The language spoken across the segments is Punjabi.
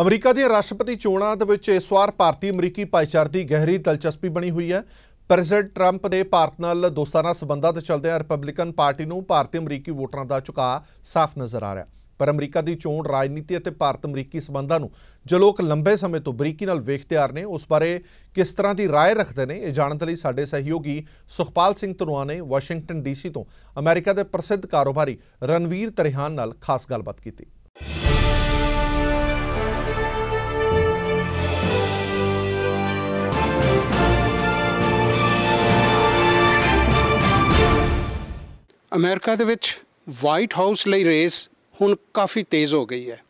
ਅਮਰੀਕਾ ਦੀਆਂ ਰਾਸ਼ਟਰਪਤੀ ਚੋਣਾਂ ਦੇ ਵਿੱਚ ਇਸ ਵਾਰ ਭਾਰਤੀ ਅਮਰੀਕੀ ਭਾਈਚਾਰੇ ਦੀ ਗਹਿਰੀ ਦਿਲਚਸਪੀ ਬਣੀ ਹੋਈ ਹੈ ਪ੍ਰੈਜ਼ੀਡੈਂਟ ਟਰੰਪ ਦੇ ਭਾਰਤ ਨਾਲ ਦੋਸਤਾਨਾ ਸਬੰਧਾਂ ਦੇ ਆ ਰਿਪਬਲਿਕਨ ਪਾਰਟੀ ਨੂੰ ਭਾਰਤੀ ਅਮਰੀਕੀ ਵੋਟਰਾਂ ਦਾ ਝੁਕਾਅ ਸਾਫ਼ ਨਜ਼ਰ ਆ ਰਿਹਾ ਪਰ ਅਮਰੀਕਾ ਦੀ ਚੋਣ ਰਾਜਨੀਤੀ ਅਤੇ ਭਾਰਤ ਅਮਰੀਕੀ ਸਬੰਧਾਂ ਨੂੰ ਜੋ ਲੋਕ ਲੰਬੇ ਸਮੇਂ ਤੋਂ ਬਰੀਕੀ ਨਾਲ ਵੇਖਦੇ ਆ ਰਹੇ ਨੇ ਉਸ ਬਾਰੇ ਕਿਸ ਤਰ੍ਹਾਂ ਦੀ رائے ਰੱਖਦੇ ਨੇ ਇਹ ਜਾਣਨ ਲਈ ਸਾਡੇ ਸਹਿਯੋਗੀ ਸੁਖਪਾਲ ਸਿੰਘ ਤਰੁਆ ਨੇ ਵਾਸ਼ਿੰਗਟਨ ਡੀਸੀ ਤੋਂ ਅਮਰੀਕਾ ਦੇ ਪ੍ਰਸਿੱਧ ਕਾਰੋਬਾਰੀ ਰਣਵੀਰ ਤਰੇਹਾਨ ਨਾਲ ਖਾਸ ਗੱਲਬਾਤ ਕੀਤੀ ਅਮਰੀਕਾ ਦੇ ਵਿੱਚ ਵਾਈਟ ਹਾਊਸ ਲਈ ਰੇਸ ਹੁਣ ਕਾਫੀ ਤੇਜ਼ ਹੋ ਗਈ ਹੈ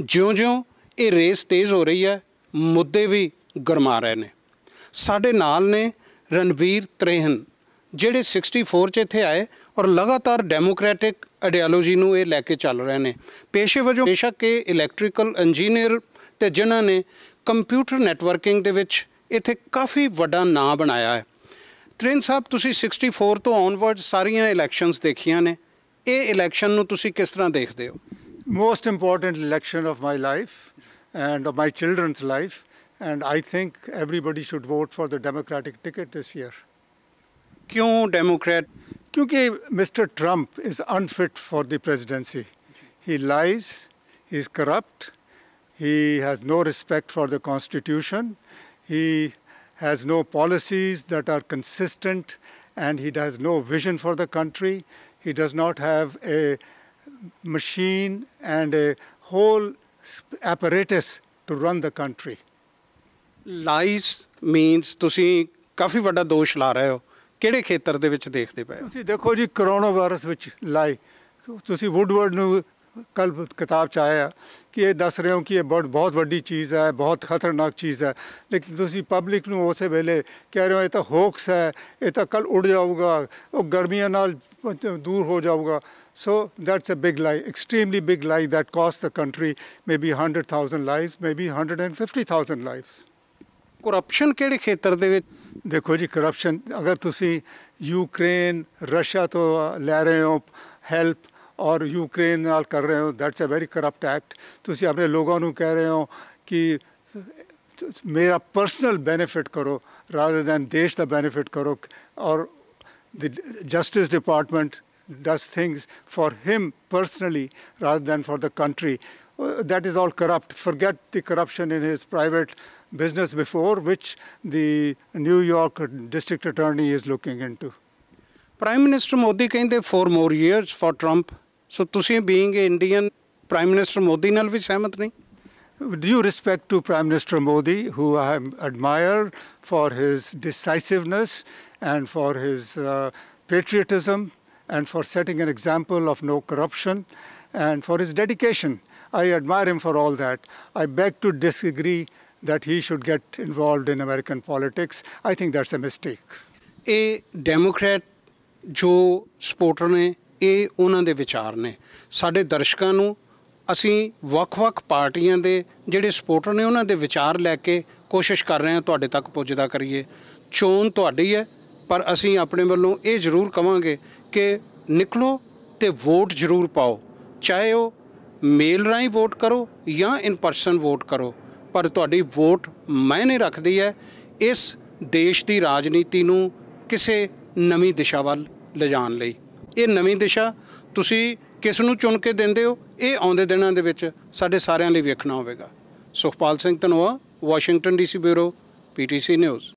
ਜਿਉਂ-ਜਿਉਂ ਇਹ ਰੇਸ ਤੇਜ਼ ਹੋ ਰਹੀ ਹੈ ਮੁੱਦੇ ਵੀ ਗਰਮਾ ਰਹੇ ਨੇ ਸਾਡੇ ਨਾਲ ਨੇ ਰਣਵੀਰ ਤਰੇਹਨ ਜਿਹੜੇ 64 ਚ ਇੱਥੇ ਆਏ ਔਰ ਲਗਾਤਾਰ ਡੈਮੋਕ੍ਰੈਟਿਕ ਆਈਡੀਓਲੋਜੀ ਨੂੰ ਇਹ ਲੈ ਕੇ ਚੱਲ ਰਹੇ ਨੇ ਪੇਸ਼ੇ ਵਜੋਂ ਬੇਸ਼ੱਕ ਕਿ ਇਲੈਕਟ੍ਰੀਕਲ ਇੰਜੀਨੀਅਰ ਤੇ ਜਿਨ੍ਹਾਂ ਨੇ ਕੰਪਿਊਟਰ ਨੈਟਵਰਕਿੰਗ ਦੇ ਵਿੱਚ ਇੱਥੇ ਕਾਫੀ ਵੱਡਾ ਨਾਂ ਬਣਾਇਆ ਹੈ ਤ੍ਰਿਨ ਸਾਹਿਬ ਤੁਸੀਂ 64 ਤੋਂ ਆਨਵਰਡ ਸਾਰੀਆਂ ਇਲੈਕਸ਼ਨਸ ਦੇਖੀਆਂ ਨੇ ਇਹ ਇਲੈਕਸ਼ਨ ਨੂੰ ਤੁਸੀਂ ਕਿਸ ਤਰ੍ਹਾਂ ਦੇਖਦੇ ਹੋ most important election of my life and of my children's life and I think everybody should vote for the Democratic ticket this year ਕਿਉਂ ਡੈਮੋਕ੍ਰੈਟ ਕਿਉਂਕਿ mister Trump is unfit for the presidency he lies he is corrupt he has no respect for the constitution he has no policies that are consistent and he does no vision for the country. He does not have a machine and a whole apparatus to run the country. Lies means to see kafi vada dosh la rahe ho. Kede khetar de vich dekhde pae? Tusi dekho ji coronavirus vich lie. Tusi Woodward nu ਕੱਲ ਕਿਤਾਬ ਚ ਆਇਆ ਕਿ ਇਹ ਦੱਸ ਰਹੇ ਹੋ ਕਿ ਇਹ ਬਹੁਤ ਬਹੁਤ ਵੱਡੀ ਚੀਜ਼ ਹੈ ਬਹੁਤ ਖਤਰਨਾਕ ਚੀਜ਼ ਹੈ ਲੇਕਿਨ ਤੁਸੀਂ ਪਬਲਿਕ ਨੂੰ ਉਸੇ ਵੇਲੇ ਕਹਿ ਰਹੇ ਹੋ ਇਹ ਤਾਂ ਹੋਕਸ ਹੈ ਇਹ ਤਾਂ ਕੱਲ ਉੱਡ ਜਾਊਗਾ ਉਹ ਗਰਮੀਆਂ ਨਾਲ ਦੂਰ ਹੋ ਜਾਊਗਾ So that's a big lie, extremely big lie that cost the country maybe 100,000 lives, maybe 150,000 lives. Corruption ਕਿਹੜੇ ਖੇਤਰ ਦੇ ਵਿੱਚ ਦੇਖੋ ਜੀ ਕਰਪਸ਼ਨ ਅਗਰ ਤੁਸੀਂ ਯੂਕਰੇਨ ਰਸ਼ੀਆ ਤੋਂ ਲੈ ਰਹੇ ਹੋ ਹੈਲਪ Or ਯੂਕਰੇਨ ਨਾਲ ਕਰ that's a very corrupt act. So act ਤੁਸੀਂ ਆਪਣੇ ਲੋਕਾਂ ਨੂੰ ਕਹਿ ਰਹੇ ਹੋ ਕਿ ਮੇਰਾ ਪਰਸਨਲ ਬੈਨੀਫਿਟ ਕਰੋ ਰਾਦਰ ਦੈਨ ਦੇਸ਼ the Justice Department does things for him personally rather than for the country. that is all corrupt. Forget the corruption in his private business before, which the New York District Attorney is looking into. Prime Minister Modi can there four more years for Trump. So, ਤੁਸੀਂ being Indian prime minister Modi ਨਾਲ ਵੀ ਸਹਿਮਤ ਨਹੀਂ With due respect to Prime Minister Modi, who I admire for his decisiveness and for his uh, patriotism and for setting an example of no corruption and for his dedication. I admire him for all that. I beg to disagree that he should get involved in American politics. I think that's a mistake. A Democrat, Joe Sporter, ਇਹ ਉਹਨਾਂ ਦੇ ਵਿਚਾਰ ਨੇ ਸਾਡੇ ਦਰਸ਼ਕਾਂ ਨੂੰ ਅਸੀਂ ਵੱਖ-ਵੱਖ ਪਾਰਟੀਆਂ ਦੇ ਜਿਹੜੇ ਸਪੋਰਟਰ ਨੇ ਉਹਨਾਂ ਦੇ ਵਿਚਾਰ ਲੈ ਕੇ ਕੋਸ਼ਿਸ਼ ਕਰ ਰਹੇ ਹਾਂ ਤੁਹਾਡੇ ਤੱਕ ਪਹੁੰਚਦਾ ਕਰੀਏ ਚੋਣ ਤੁਹਾਡੀ ਹੈ ਪਰ ਅਸੀਂ ਆਪਣੇ ਵੱਲੋਂ ਇਹ ਜ਼ਰੂਰ ਕਵਾਂਗੇ ਕਿ ਨਿਕਲੋ ਤੇ ਵੋਟ ਜ਼ਰੂਰ ਪਾਓ ਚਾਹੇ ਉਹ ਮੇਲ ਰਾਹੀਂ ਵੋਟ ਕਰੋ ਜਾਂ ਇਨ ਪਰਸਨ ਵੋਟ ਕਰੋ ਪਰ ਤੁਹਾਡੀ ਵੋਟ ਮਾਇਨੇ ਰੱਖਦੀ ਹੈ ਇਸ ਦੇਸ਼ ਦੀ ਰਾਜਨੀਤੀ ਨੂੰ ਕਿਸੇ ਨਵੀਂ ਦਿਸ਼ਾ ਵੱਲ ਲਿਜਾਣ ਲਈ ਇਹ ਨਵੀਂ ਦਿਸ਼ਾ ਤੁਸੀਂ ਕਿਸ ਨੂੰ ਚੁਣ ਕੇ ਦਿੰਦੇ ਹੋ ਇਹ ਆਉਂਦੇ ਦਿਨਾਂ ਦੇ ਵਿੱਚ ਸਾਡੇ ਸਾਰਿਆਂ ਲਈ ਵੇਖਣਾ ਹੋਵੇਗਾ Sukhpal Singh Dhanoa Washington DC bureau PTC news